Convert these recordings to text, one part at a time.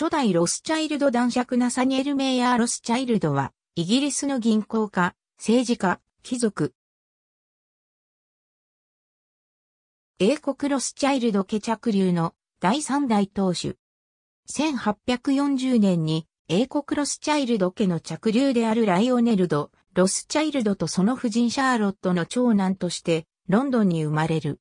初代ロスチャイルド男爵ナサニエル・メイヤー・ロスチャイルドは、イギリスの銀行家、政治家、貴族。英国ロスチャイルド家着流の第三代当主。1840年に英国ロスチャイルド家の着流であるライオネルド、ロスチャイルドとその夫人シャーロットの長男としてロンドンに生まれる。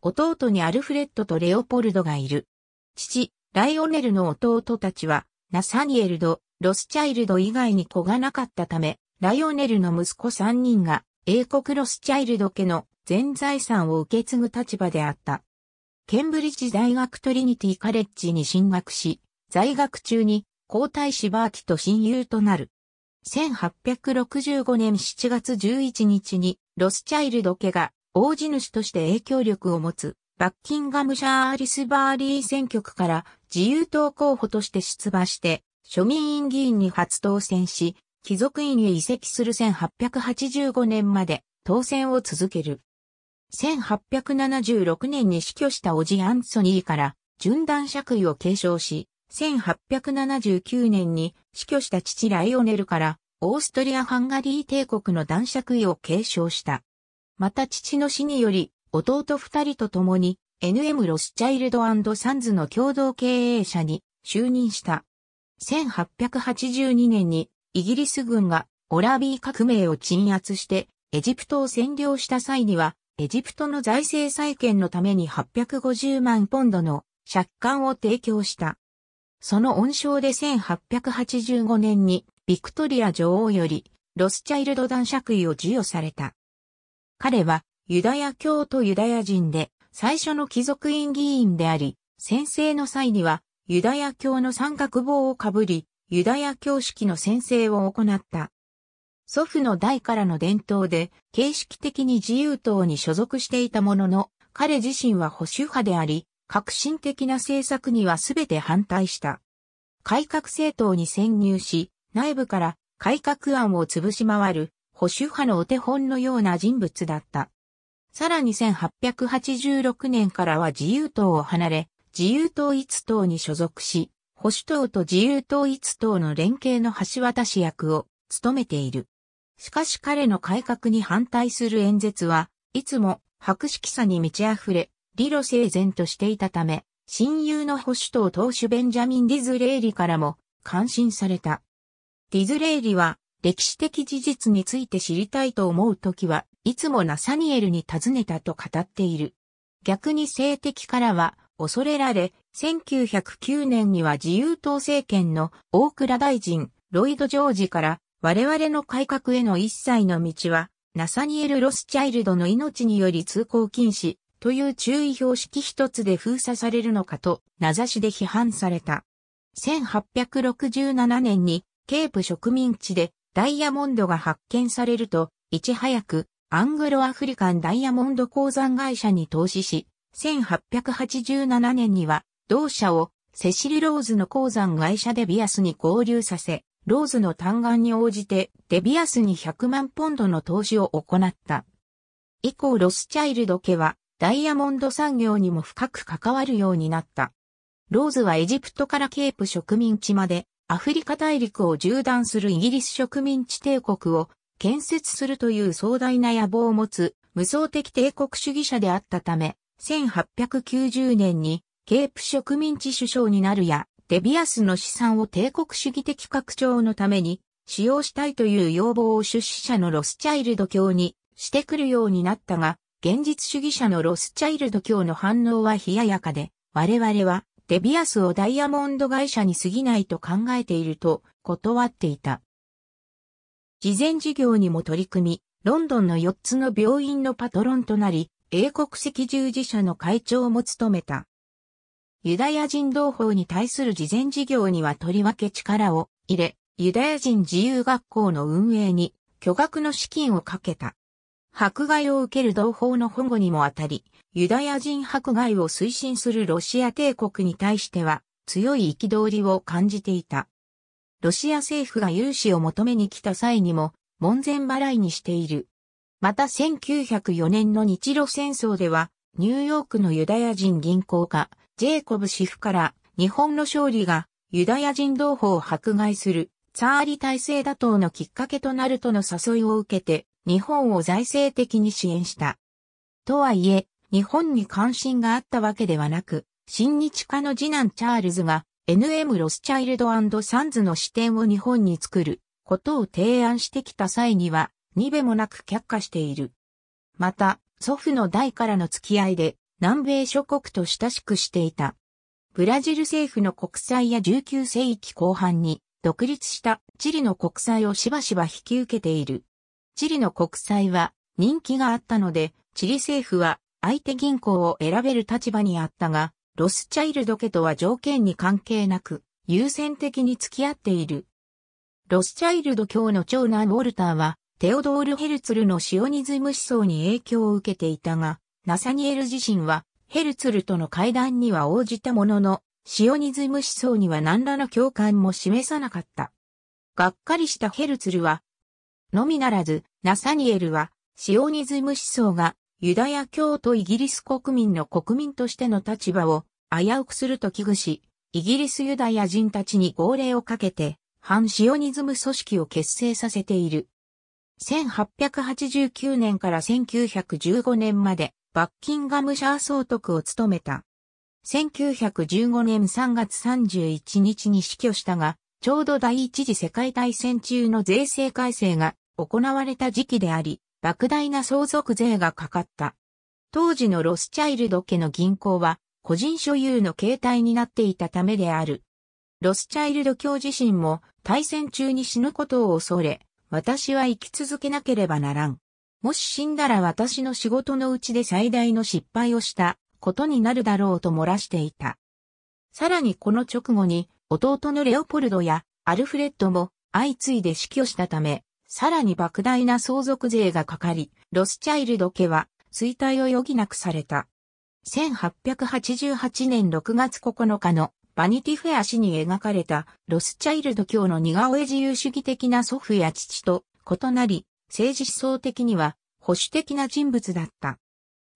弟にアルフレッドとレオポルドがいる。父、ライオネルの弟たちは、ナサニエルド、ロスチャイルド以外に子がなかったため、ライオネルの息子3人が、英国ロスチャイルド家の全財産を受け継ぐ立場であった。ケンブリッジ大学トリニティカレッジに進学し、在学中に皇太子バーキと親友となる。1865年7月11日にロスチャイルド家が王子主として影響力を持つバッキンガムシャー・リスバーリー選挙区から自由党候補として出馬して、庶民院議員に初当選し、貴族院へ移籍する1885年まで当選を続ける。1876年に死去したオジ・アンソニーから順断爵位を継承し、1879年に死去した父ライオネルからオーストリア・ハンガリー帝国の男爵位を継承した。また父の死により弟二人と共に NM ロスチャイルドサンズの共同経営者に就任した。1882年にイギリス軍がオラビー革命を鎮圧してエジプトを占領した際にはエジプトの財政再建のために850万ポンドの借款を提供した。その恩賞で1885年にビクトリア女王よりロスチャイルド男爵位を授与された。彼はユダヤ教徒ユダヤ人で、最初の貴族院議員であり、宣誓の際には、ユダヤ教の三角帽をかぶり、ユダヤ教式の宣誓を行った。祖父の代からの伝統で、形式的に自由党に所属していたものの、彼自身は保守派であり、革新的な政策には全て反対した。改革政党に潜入し、内部から改革案を潰し回る保守派のお手本のような人物だった。さらに1886年からは自由党を離れ、自由党一党に所属し、保守党と自由党一党の連携の橋渡し役を務めている。しかし彼の改革に反対する演説はいつも白色さに満ち溢れ、理路整然としていたため、親友の保守党党首ベンジャミン・ディズレーリからも感心された。ディズレーリは歴史的事実について知りたいと思うときはいつもナサニエルに尋ねたと語っている。逆に性的からは恐れられ、1909年には自由党政権の大倉大臣、ロイド・ジョージから我々の改革への一切の道は、ナサニエル・ロスチャイルドの命により通行禁止という注意標識一つで封鎖されるのかと名指しで批判された。1867年にケープ植民地でダイヤモンドが発見されると、いち早くアングロアフリカンダイヤモンド鉱山会社に投資し、1887年には同社をセシル・ローズの鉱山会社デビアスに合流させ、ローズの嘆願に応じてデビアスに100万ポンドの投資を行った。以降ロスチャイルド家はダイヤモンド産業にも深く関わるようになった。ローズはエジプトからケープ植民地までアフリカ大陸を縦断するイギリス植民地帝国を建設するという壮大な野望を持つ無双的帝国主義者であったため、1890年にケープ植民地首相になるや、デビアスの資産を帝国主義的拡張のために使用したいという要望を出資者のロスチャイルド教にしてくるようになったが、現実主義者のロスチャイルド教の反応は冷ややかで、我々はデビアスをダイヤモンド会社に過ぎないと考えていると断っていた。慈善事業にも取り組み、ロンドンの4つの病院のパトロンとなり、英国赤十字社の会長も務めた。ユダヤ人同胞に対する慈善事業にはとりわけ力を入れ、ユダヤ人自由学校の運営に巨額の資金をかけた。迫害を受ける同胞の保護にもあたり、ユダヤ人迫害を推進するロシア帝国に対しては強い憤りを感じていた。ロシア政府が融資を求めに来た際にも、門前払いにしている。また1904年の日露戦争では、ニューヨークのユダヤ人銀行家、ジェイコブシフから日本の勝利がユダヤ人同胞を迫害するツァーリ体制打倒のきっかけとなるとの誘いを受けて日本を財政的に支援した。とはいえ、日本に関心があったわけではなく、親日家の次男チャールズが NM ロスチャイルドサンズの視点を日本に作ることを提案してきた際には、にべもなく却下している。また、祖父の代からの付き合いで、南米諸国と親しくしていた。ブラジル政府の国債や19世紀後半に独立したチリの国債をしばしば引き受けている。チリの国債は人気があったので、チリ政府は相手銀行を選べる立場にあったが、ロスチャイルド家とは条件に関係なく、優先的に付き合っている。ロスチャイルド卿の長男ウォルターは、テオドール・ヘルツルのシオニズム思想に影響を受けていたが、ナサニエル自身は、ヘルツルとの会談には応じたものの、シオニズム思想には何らの共感も示さなかった。がっかりしたヘルツルは、のみならず、ナサニエルは、シオニズム思想がユダヤ教とイギリス国民の国民としての立場を危うくすると危惧し、イギリスユダヤ人たちに号令をかけて、反シオニズム組織を結成させている。1889年から1915年まで、バッキンガムシャー総督を務めた。1915年3月31日に死去したが、ちょうど第一次世界大戦中の税制改正が行われた時期であり、莫大な相続税がかかった。当時のロスチャイルド家の銀行は個人所有の形態になっていたためである。ロスチャイルド教自身も対戦中に死ぬことを恐れ、私は生き続けなければならん。もし死んだら私の仕事のうちで最大の失敗をしたことになるだろうと漏らしていた。さらにこの直後に弟のレオポルドやアルフレッドも相次いで死去したため、さらに莫大な相続税がかかり、ロスチャイルド家は衰退を余儀なくされた。1888年6月9日のバニティフェア誌に描かれたロスチャイルド教の似顔絵自由主義的な祖父や父と異なり、政治思想的には保守的な人物だった。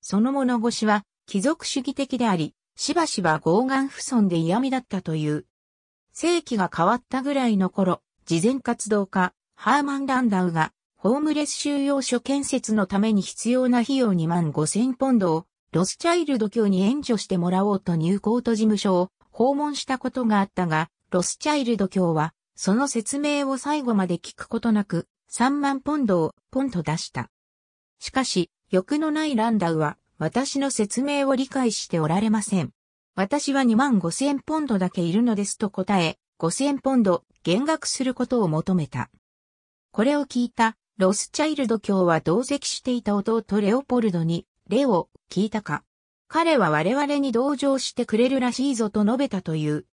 その物腰は貴族主義的であり、しばしば傲岸不存で嫌味だったという。世紀が変わったぐらいの頃、慈善活動家、ハーマン・ランダウが、ホームレス収容所建設のために必要な費用2万5千ポンドを、ロスチャイルド教に援助してもらおうと入校と事務所を訪問したことがあったが、ロスチャイルド教は、その説明を最後まで聞くことなく、3万ポンドをポンと出した。しかし、欲のないランダウは、私の説明を理解しておられません。私は2万5千ポンドだけいるのですと答え、5千ポンド減額することを求めた。これを聞いた、ロスチャイルド卿は同席していた弟レオポルドに、レオ、聞いたか。彼は我々に同情してくれるらしいぞと述べたという。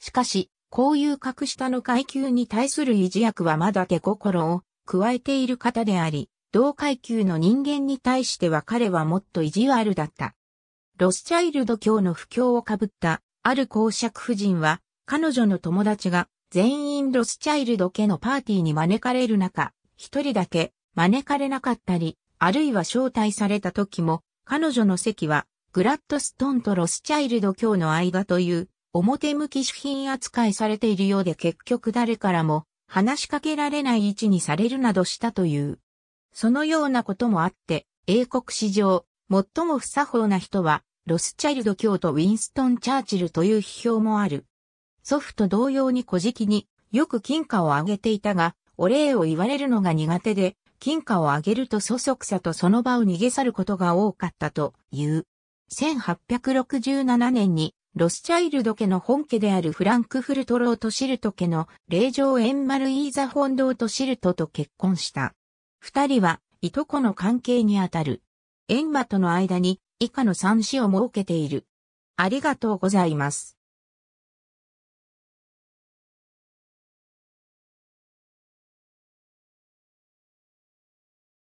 しかし、こういう格下の階級に対する維持役はまだ手心を加えている方であり、同階級の人間に対しては彼はもっと意地悪だった。ロスチャイルド卿の不況をかぶった、ある公爵夫人は、彼女の友達が、全員ロスチャイルド家のパーティーに招かれる中、一人だけ招かれなかったり、あるいは招待された時も、彼女の席は、グラッドストンとロスチャイルド教の間という、表向き主品扱いされているようで結局誰からも話しかけられない位置にされるなどしたという。そのようなこともあって、英国史上、最も不作法な人は、ロスチャイルド教とウィンストン・チャーチルという批評もある。祖父と同様に小敷によく金貨をあげていたが、お礼を言われるのが苦手で、金貨をあげるとそそくさとその場を逃げ去ることが多かったという。1867年にロスチャイルド家の本家であるフランクフルトロートシルト家の霊場エンマルイーザ本堂とシルトと結婚した。二人はいとこの関係にあたる。エンマとの間に以下の三子を設けている。ありがとうございます。